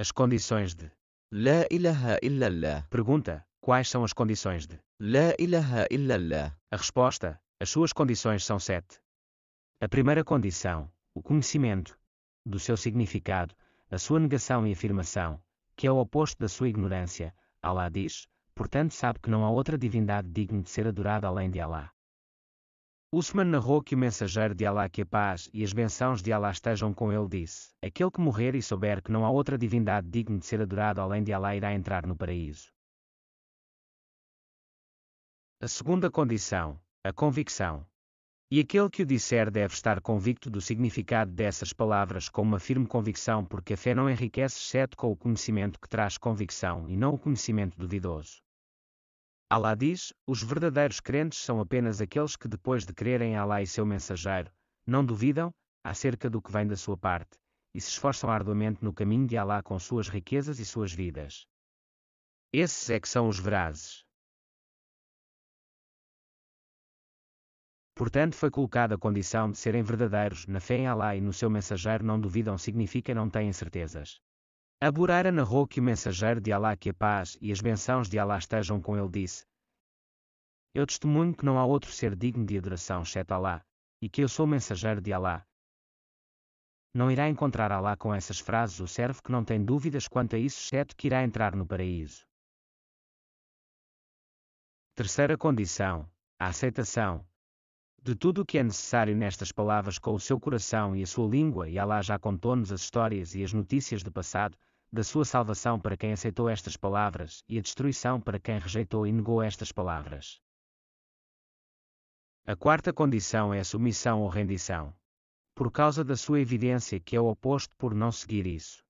As condições de La ilaha illallah. Pergunta: Quais são as condições de La ilaha illallah? A resposta: As suas condições são sete. A primeira condição, o conhecimento do seu significado, a sua negação e afirmação, que é o oposto da sua ignorância. Allah diz: Portanto, sabe que não há outra divindade digna de ser adorada além de Allah. Usman narrou que o mensageiro de Allah que a paz e as bençãos de Allah estejam com ele disse, aquele que morrer e souber que não há outra divindade digna de ser adorada além de Allah irá entrar no paraíso. A segunda condição, a convicção. E aquele que o disser deve estar convicto do significado dessas palavras com uma firme convicção porque a fé não enriquece exceto com o conhecimento que traz convicção e não o conhecimento duvidoso. Alá diz: Os verdadeiros crentes são apenas aqueles que, depois de crerem em Alá e seu mensageiro, não duvidam acerca do que vem da sua parte, e se esforçam arduamente no caminho de Alá com suas riquezas e suas vidas. Esses é que são os verazes. Portanto, foi colocada a condição de serem verdadeiros na fé em Alá e no seu mensageiro não duvidam significa não têm certezas. A Buraira narrou que o mensageiro de Alá que a paz e as bençãos de Alá estejam com ele disse: Eu testemunho que não há outro ser digno de adoração exceto Alá, e que eu sou mensageiro de Alá. Não irá encontrar Alá com essas frases o servo que não tem dúvidas quanto a isso, exceto que irá entrar no paraíso. Terceira condição: a aceitação. De tudo o que é necessário nestas palavras com o seu coração e a sua língua, e Alá já contou-nos as histórias e as notícias do passado, da sua salvação para quem aceitou estas palavras e a destruição para quem rejeitou e negou estas palavras. A quarta condição é a submissão ou rendição. Por causa da sua evidência que é o oposto por não seguir isso.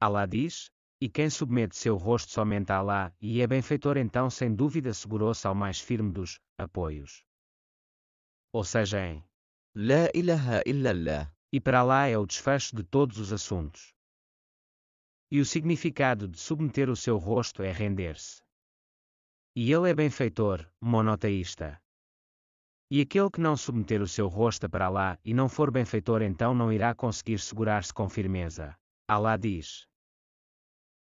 Alá diz: E quem submete seu rosto somente a Alá e é benfeitor então sem dúvida segurou-se ao mais firme dos apoios. Ou seja, em La ilaha illallah. E para Alá é o desfecho de todos os assuntos. E o significado de submeter o seu rosto é render-se. E ele é benfeitor, monoteísta. E aquele que não submeter o seu rosto para Alá e não for benfeitor então não irá conseguir segurar-se com firmeza. Alá diz.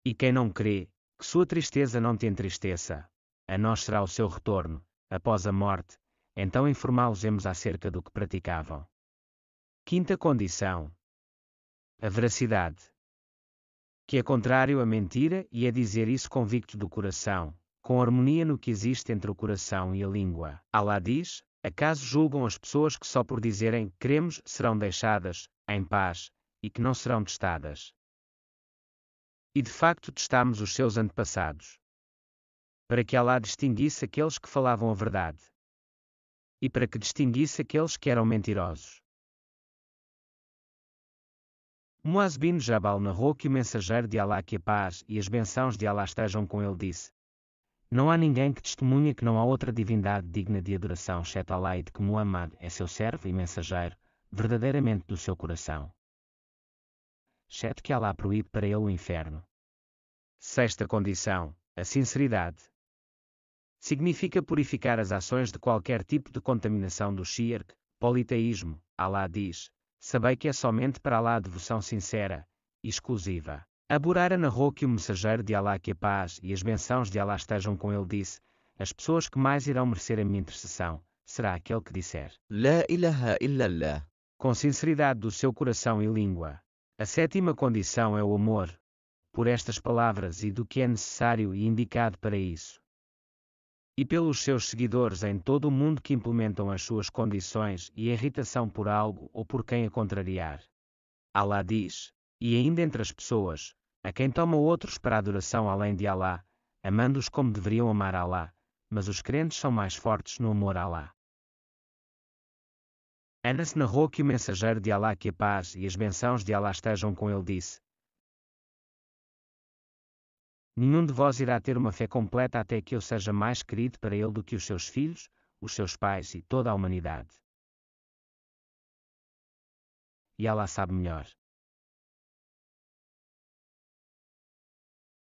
E quem não crê, que sua tristeza não te entristeça. A nós será o seu retorno, após a morte, então informá-los-emos acerca do que praticavam. Quinta condição: a veracidade que é contrário à mentira e é dizer isso convicto do coração, com harmonia no que existe entre o coração e a língua. Alá diz: Acaso julgam as pessoas que só por dizerem queremos serão deixadas, em paz, e que não serão testadas? E de facto testamos os seus antepassados. Para que Alá distinguisse aqueles que falavam a verdade. E para que distinguisse aqueles que eram mentirosos. Muaz bin Jabal narrou que o mensageiro de Alá que a paz e as bênçãos de Alá estejam com ele disse. Não há ninguém que testemunhe que não há outra divindade digna de adoração exceto Alá e de que Muhammad é seu servo e mensageiro, verdadeiramente do seu coração. Exceto que Alá proíbe para ele o inferno. Sexta condição, a sinceridade. Significa purificar as ações de qualquer tipo de contaminação do shirk, politeísmo, Alá diz, Sabei que é somente para Alá a devoção sincera, e exclusiva. Aburara narrou que o mensageiro de Alá que a paz e as bençãos de Alá estejam com ele disse, as pessoas que mais irão merecer a minha intercessão, será aquele que disser La ilaha illallah com sinceridade do seu coração e língua. A sétima condição é o amor por estas palavras e do que é necessário e indicado para isso e pelos seus seguidores em todo o mundo que implementam as suas condições e irritação por algo ou por quem a contrariar. Alá diz, e ainda entre as pessoas, a quem toma outros para adoração além de Alá, amando-os como deveriam amar Alá, mas os crentes são mais fortes no amor a Alá. Anas narrou que o mensageiro de Alá que a paz e as bençãos de Alá estejam com ele disse, Nenhum de vós irá ter uma fé completa até que eu seja mais querido para ele do que os seus filhos, os seus pais e toda a humanidade. E Allah sabe melhor.